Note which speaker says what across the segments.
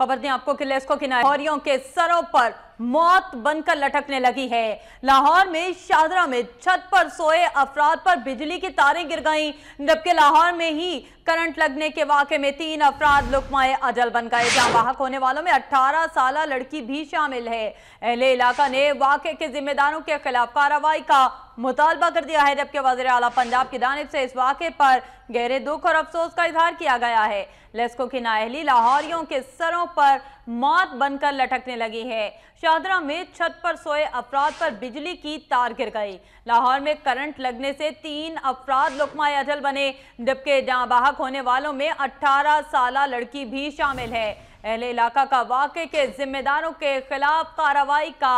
Speaker 1: خبر دیں آپ کو کہ کی نائے کنارے کے سروں پر موت بن کر لٹکنے لگی ہے لاہور میں شادرہ میں چھت پر سوئے افراد پر بجلی کی تاریں گر گئیں جبکہ لاہور میں ہی کرنٹ لگنے کے واقعے میں تین افراد لکمائے اجل بن گئے جہاں باہک ہونے والوں میں اٹھارہ سالہ لڑکی بھی شامل ہے اہل علاقہ نے واقعے کے ذمہ داروں کے خلاف کاروائی کا مطالبہ کر دیا ہے جبکہ وزیر اعلیٰ پنجاب کی جانب سے اس واقعے پر گہرے دکھ اور افسوس کا اظہار کیا گیا ہے لیسکو کی نااہلی لاہوریوں کے سروں پر موت بن کر لٹکنے لگی ہے چادرہ میں چھت پر سوئے افراد پر بجلی کی تار گر گئی لاہور میں کرنٹ لگنے سے تین افراد لکمہ اجل بنے جبکہ جہاں باہق ہونے والوں میں اٹھارہ سالہ لڑکی بھی شامل ہے اہل علاقہ کا واقعے کے ذمہ داروں کے خلاف کاروائی کا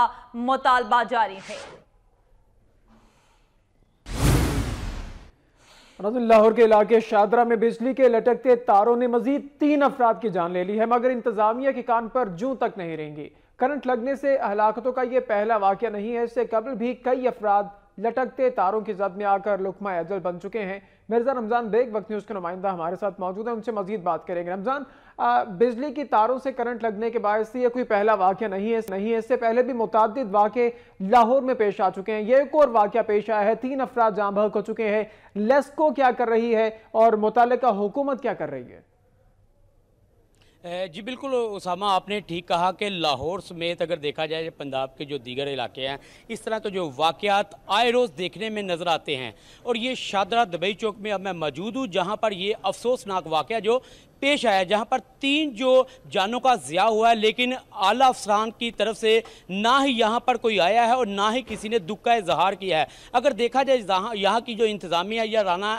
Speaker 1: مطالبہ جاری ہے
Speaker 2: لاہور کے علاقے شادرہ میں بجلی کے لٹکتے تاروں نے مزید تین افراد کی جان لے لی ہے مگر انتظامیہ کے کان پر جوں تک نہیں رہیں گی کرنٹ لگنے سے ہلاکتوں کا یہ پہلا واقعہ نہیں ہے اس سے قبل بھی کئی افراد لٹکتے تاروں کی زد میں آ کر لکمہ اجل بن چکے ہیں مرزا رمضان بیگ وقت نیوز کے نمائندہ ہمارے ساتھ موجود ہیں ان سے مزید بات کریں گے رمضان بجلی کی تاروں سے کرنٹ لگنے کے باعث یہ کوئی پہلا واقعہ نہیں ہے نہیں ہے اس سے پہلے بھی متعدد واقعے لاہور میں پیش آ چکے ہیں یہ ایک اور واقعہ پیش آیا ہے تین افراد جام بحق ہو چکے ہیں لیسکو کیا کر رہی ہے اور متعلقہ حکومت کیا کر رہی ہے
Speaker 3: جی بالکل اسامہ آپ نے ٹھیک کہا کہ لاہور سمیت اگر دیکھا جائے پنجاب کے جو دیگر علاقے ہیں اس طرح تو جو واقعات آئے روز دیکھنے میں نظر آتے ہیں اور یہ شادرہ دبئی چوک میں اب میں موجود ہوں جہاں پر یہ افسوسناک واقعہ جو پیش آیا جہاں پر تین جو جانوں کا ضیاع ہوا ہے لیکن اعلیٰ افسران کی طرف سے نہ ہی یہاں پر کوئی آیا ہے اور نہ ہی کسی نے دکھ کا اظہار کیا ہے اگر دیکھا جائے یہاں کی جو انتظامیہ یا رانا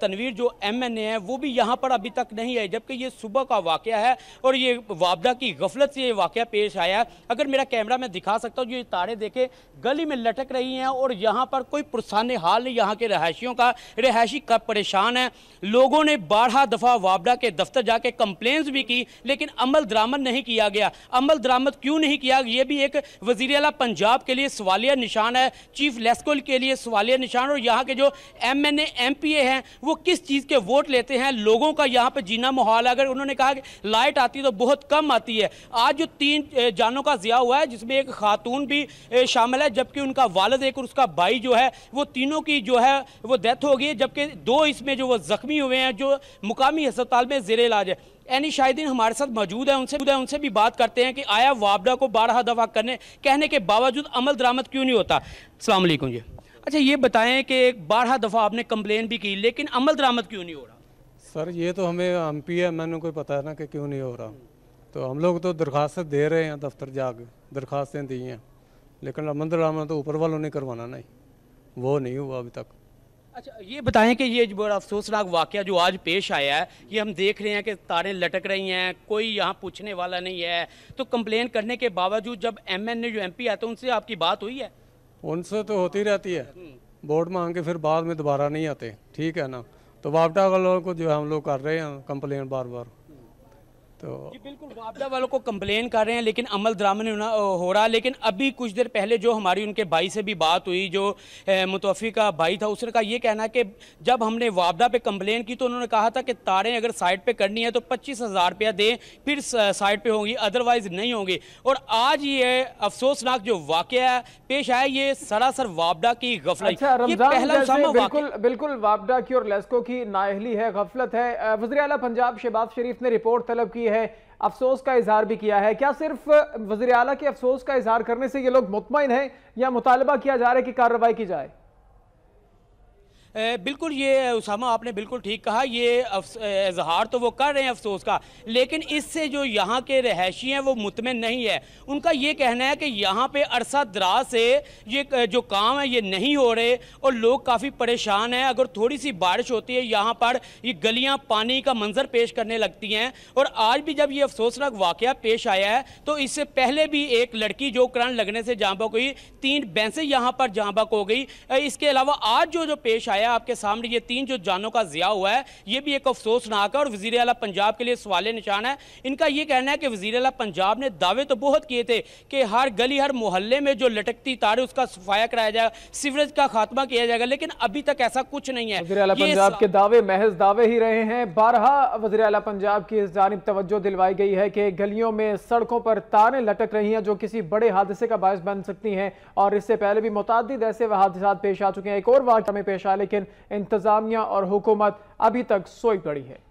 Speaker 3: تنویر جو ایم این اے ہیں وہ بھی یہاں پر ابھی تک نہیں آئی جبکہ یہ صبح کا واقعہ ہے اور یہ وابدہ کی غفلت سے یہ واقعہ پیش آیا ہے اگر میرا کیمرہ میں دکھا سکتا ہوں جو یہ تارے دیکھے گلی میں لٹک رہی ہیں اور یہاں پر کوئی پرسان حال نہیں یہاں کے رہائشیوں کا رہائشی کا پریشان ہے لوگوں نے بارہ دفعہ وابدہ کے دفتر جا کے کمپلینز بھی کی لیکن عمل درامت نہیں کیا گیا عمل درامت کیوں نہیں کیا یہ بھی ایک وزیر اعلیٰ پنجاب کے لیے سوالیہ نشان ہے چیف لیسکول کے لیے سوالیہ نشان اور یہاں کے جو MNA MPA ہیں وہ کس چیز کے ووٹ لیتے ہیں لوگوں کا یہاں پہ جینا محال ہے اگر انہوں نے کہا کہ لائٹ آتی ہے تو بہت کم آتی ہے آج جو تین جانوں کا ضیاء ہوا ہے جس میں ایک خاتون بھی شامل ہے جبکہ ان کا والد ایک اور اس کا بھائی جو ہے وہ تینوں کی جو ہے وہ ڈیتھ ہو گئی ہے جبکہ دو اس میں جو وہ زخمی ہوئے ہیں جو مقامی ہسپتال میں زیر علاج ہے اینی شاہدین ہمارے ساتھ موجود ہیں ان سے بھی بات کرتے ہیں کہ آیا وابڈا کو بارہ دفعہ کرنے کہنے کے باوجود عمل درامت کیوں نہیں ہوتا اسلام علیکم جی اچھا یہ بتائیں کہ بارہ دفعہ آپ نے کمپلین بھی کی لیکن عمل درامت کیوں نہیں ہو رہا
Speaker 2: سر یہ تو ہمیں ایم پی ہے میں نے کوئی پتا ہے نا کہ کیوں نہیں ہو رہا تو ہم لوگ تو درخواستیں دے رہے ہیں دفتر جا کے درخواستیں دی ہیں لیکن عمل درامت تو اوپر والوں نے کروانا نہیں وہ نہیں ہوا ابھی تک
Speaker 3: اچھا یہ بتائیں کہ یہ جو بڑا افسوسناک واقعہ جو آج پیش آیا ہے یہ ہم دیکھ رہے ہیں کہ تاریں لٹک رہی ہیں کوئی یہاں پوچھنے والا نہیں ہے تو کمپلین کرنے کے باوجود جب ایم این اے جو ایم پی آتے ہیں ان سے آپ کی بات ہوئی ہے
Speaker 2: ان سے تو ہوتی رہتی ہے بورڈ مانگ کے پھر بعد میں دوبارہ نہیں آتے ٹھیک ہے نا تو بابٹا والوں کو جو ہم لوگ کر رہے ہیں کمپلین بار بار تو جی، بالکل
Speaker 3: وابڈہ والوں کو کمپلین کر رہے ہیں لیکن عمل درامن ہو رہا لیکن ابھی کچھ دیر پہلے جو ہماری ان کے بھائی سے بھی بات ہوئی جو متوفی کا بھائی تھا اس نے کہا یہ کہنا کہ جب ہم نے وابدہ پہ کمپلین کی تو انہوں نے کہا تھا کہ تاریں اگر سائٹ پہ کرنی ہے تو پچیس ہزار روپیہ دیں پھر سائٹ پہ ہوں گی ادروائز نہیں ہوں گی اور آج یہ افسوسناک جو واقعہ پیش آیا یہ سراسر وابدہ کی غفلت اچھا،
Speaker 2: بالکل وابدہ کی اور لیسکو کی نااہلی ہے غفلت ہے وزیر اعلیٰ پنجاب شہباز شریف نے رپورٹ طلب کی کی ہے افسوس کا اظہار بھی کیا ہے کیا صرف وزیر کے افسوس کا اظہار کرنے سے یہ لوگ مطمئن ہیں یا مطالبہ کیا جا رہا ہے کہ کارروائی کی جائے
Speaker 3: بالکل یہ اسامہ آپ نے بالکل ٹھیک کہا یہ اظہار تو وہ کر رہے ہیں افسوس کا لیکن اس سے جو یہاں کے رہائشی ہیں وہ مطمئن نہیں ہے ان کا یہ کہنا ہے کہ یہاں پہ عرصہ دراز سے یہ جو کام ہے یہ نہیں ہو رہے اور لوگ کافی پریشان ہیں اگر تھوڑی سی بارش ہوتی ہے یہاں پر یہ گلیاں پانی کا منظر پیش کرنے لگتی ہیں اور آج بھی جب یہ افسوسناک واقعہ پیش آیا ہے تو اس سے پہلے بھی ایک لڑکی جو کرن لگنے سے جاں بک ہوئی تین بینسیں یہاں پر جاں بک ہو گئی اس کے علاوہ آج جو جو پیش آیا آپ کے سامنے یہ تین جو جانوں کا زیاہ ہوا ہے یہ بھی ایک افسوس نہ آکا اور وزیر اعلیٰ پنجاب کے لیے سوال نشان ہے ان کا یہ کہنا ہے کہ وزیر اعلیٰ پنجاب نے دعوے تو بہت کیے تھے کہ ہر گلی ہر محلے میں جو لٹکتی تارے اس کا صفائق رہا جائے سیورج کا خاتمہ کیا جائے گا لیکن ابھی تک ایسا کچھ نہیں ہے وزیر اعلیٰ پنجاب کے
Speaker 2: دعوے محض دعوے ہی رہے ہیں بارہا وزیر اعلیٰ پنجاب کی اس جانب توجہ دلوائی گئی ہے کہ گلیوں میں سڑکوں پر تارے لٹک رہی ہیں جو کسی بڑے حادثے کا باعث بن سکتی ہیں اور اس سے پہلے بھی متعدد ایسے حادثات پیش آ چکے ہیں ایک اور واقعہ میں پیش آ لیکن انتظامیہ اور حکومت ابھی تک سوئی پڑی ہے